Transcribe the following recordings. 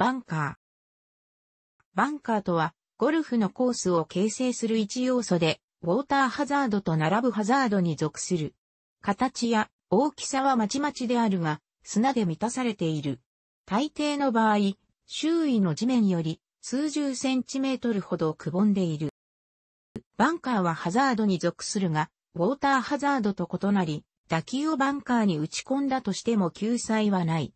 バンカー。バンカーとは、ゴルフのコースを形成する一要素で、ウォーターハザードと並ぶハザードに属する。形や大きさはまちまちであるが、砂で満たされている。大抵の場合、周囲の地面より数十センチメートルほどくぼんでいる。バンカーはハザードに属するが、ウォーターハザードと異なり、打球をバンカーに打ち込んだとしても救済はない。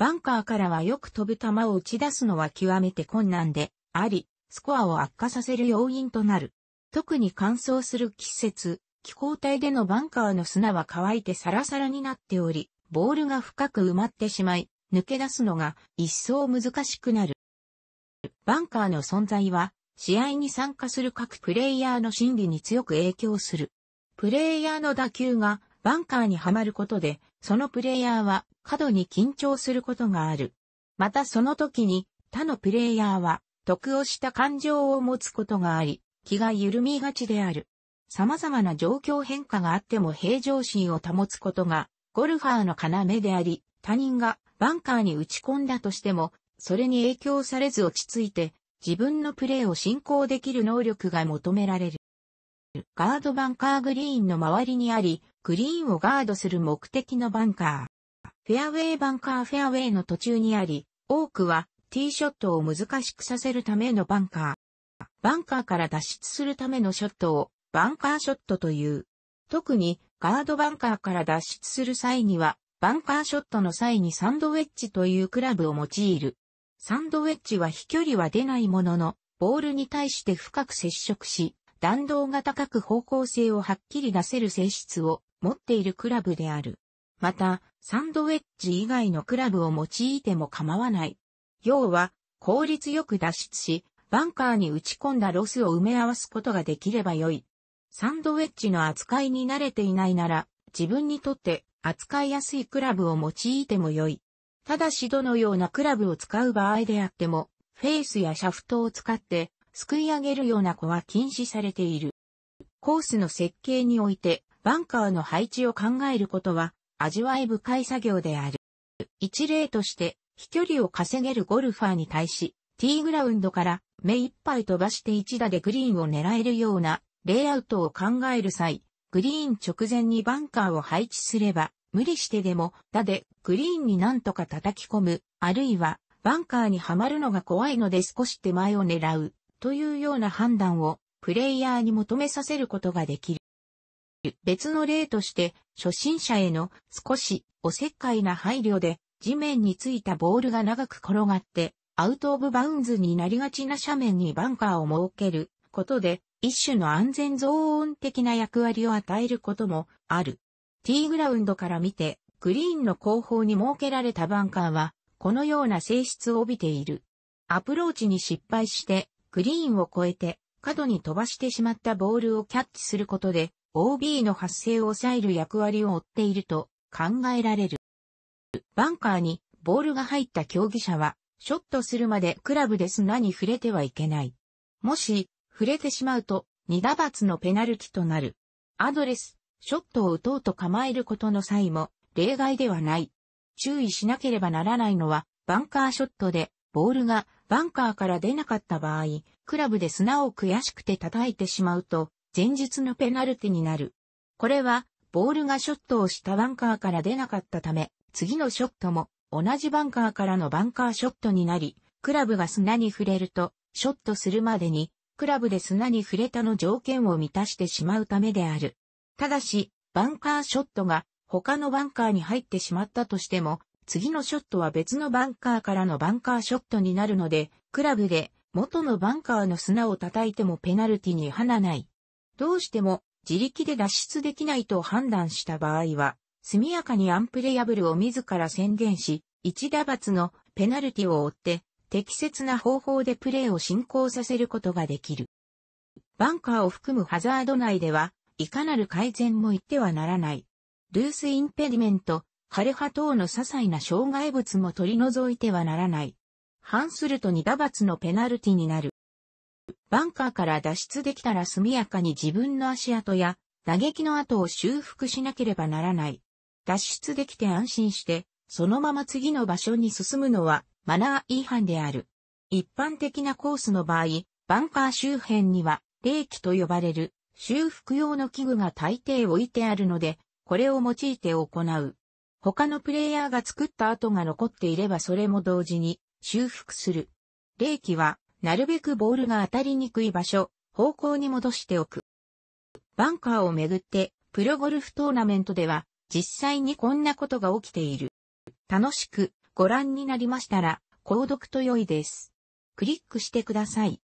バンカーからはよく飛ぶ球を打ち出すのは極めて困難であり、スコアを悪化させる要因となる。特に乾燥する季節、気候帯でのバンカーの砂は乾いてサラサラになっており、ボールが深く埋まってしまい、抜け出すのが一層難しくなる。バンカーの存在は、試合に参加する各プレイヤーの心理に強く影響する。プレイヤーの打球がバンカーにはまることで、そのプレイヤーは過度に緊張することがある。またその時に他のプレイヤーは得をした感情を持つことがあり、気が緩みがちである。様々な状況変化があっても平常心を保つことが、ゴルファーの要であり、他人がバンカーに打ち込んだとしても、それに影響されず落ち着いて、自分のプレーを進行できる能力が求められる。ガードバンカーグリーンの周りにあり、グリーンをガードする目的のバンカー。フェアウェイバンカーフェアウェイの途中にあり、多くはティーショットを難しくさせるためのバンカー。バンカーから脱出するためのショットをバンカーショットという。特にガードバンカーから脱出する際には、バンカーショットの際にサンドウェッジというクラブを用いる。サンドウェッジは飛距離は出ないものの、ボールに対して深く接触し、弾道が高く方向性をはっきり出せる性質を持っているクラブである。また、サンドウェッジ以外のクラブを用いても構わない。要は、効率よく脱出し、バンカーに打ち込んだロスを埋め合わすことができればよい。サンドウェッジの扱いに慣れていないなら、自分にとって扱いやすいクラブを用いてもよい。ただしどのようなクラブを使う場合であっても、フェースやシャフトを使ってすくい上げるような子は禁止されている。コースの設計において、バンカーの配置を考えることは、味わい深い作業である。一例として、飛距離を稼げるゴルファーに対し、ティーグラウンドから目いっぱい飛ばして一打でグリーンを狙えるようなレイアウトを考える際、グリーン直前にバンカーを配置すれば、無理してでも打でグリーンになんとか叩き込む、あるいはバンカーにはまるのが怖いので少し手前を狙うというような判断をプレイヤーに求めさせることができる。別の例として、初心者への少しおせっかいな配慮で地面についたボールが長く転がってアウトオブバウンズになりがちな斜面にバンカーを設けることで一種の安全増音的な役割を与えることもある。ティーグラウンドから見てグリーンの後方に設けられたバンカーはこのような性質を帯びている。アプローチに失敗してグリーンを越えて、角に飛ばしてしまったボールをキャッチすることで、OB の発生を抑える役割を負っていると考えられる。バンカーにボールが入った競技者は、ショットするまでクラブで砂に触れてはいけない。もし、触れてしまうと、二打罰のペナルティとなる。アドレス、ショットを打とうと構えることの際も、例外ではない。注意しなければならないのは、バンカーショットで、ボールがバンカーから出なかった場合、クラブで砂を悔しくて叩いてしまうと、前述のペナルティになる。これは、ボールがショットをしたバンカーから出なかったため、次のショットも同じバンカーからのバンカーショットになり、クラブが砂に触れると、ショットするまでに、クラブで砂に触れたの条件を満たしてしまうためである。ただし、バンカーショットが他のバンカーに入ってしまったとしても、次のショットは別のバンカーからのバンカーショットになるので、クラブで元のバンカーの砂を叩いてもペナルティに花ない。どうしても自力で脱出できないと判断した場合は、速やかにアンプレヤブルを自ら宣言し、一打罰のペナルティを追って、適切な方法でプレーを進行させることができる。バンカーを含むハザード内では、いかなる改善も言ってはならない。ルースインペディメント、枯葉等の些細な障害物も取り除いてはならない。反すると二打罰のペナルティになる。バンカーから脱出できたら速やかに自分の足跡や打撃の跡を修復しなければならない。脱出できて安心して、そのまま次の場所に進むのはマナー違反である。一般的なコースの場合、バンカー周辺には、冷気と呼ばれる修復用の器具が大抵置いてあるので、これを用いて行う。他のプレイヤーが作った跡が残っていればそれも同時に修復する。霊気は、なるべくボールが当たりにくい場所、方向に戻しておく。バンカーをめぐって、プロゴルフトーナメントでは、実際にこんなことが起きている。楽しくご覧になりましたら、購読と良いです。クリックしてください。